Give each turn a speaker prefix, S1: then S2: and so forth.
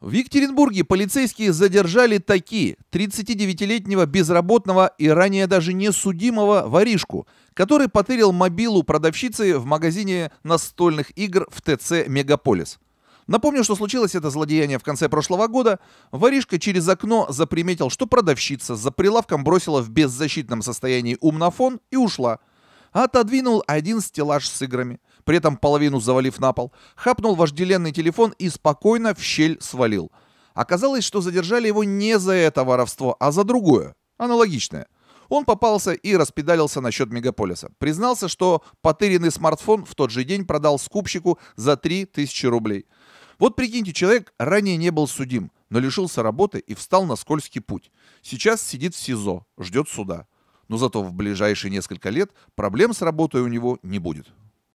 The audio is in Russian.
S1: В Екатеринбурге полицейские задержали таки 39-летнего безработного и ранее даже не судимого воришку, который потырил мобилу продавщицы в магазине настольных игр в ТЦ «Мегаполис». Напомню, что случилось это злодеяние в конце прошлого года. Воришка через окно заприметил, что продавщица за прилавком бросила в беззащитном состоянии умнофон и ушла. Отодвинул один стеллаж с играми – при этом половину завалив на пол, хапнул вожделенный телефон и спокойно в щель свалил. Оказалось, что задержали его не за это воровство, а за другое, аналогичное. Он попался и распедалился насчет мегаполиса. Признался, что потыренный смартфон в тот же день продал скупщику за 3000 рублей. Вот прикиньте, человек ранее не был судим, но лишился работы и встал на скользкий путь. Сейчас сидит в СИЗО, ждет суда. Но зато в ближайшие несколько лет проблем с работой у него не будет.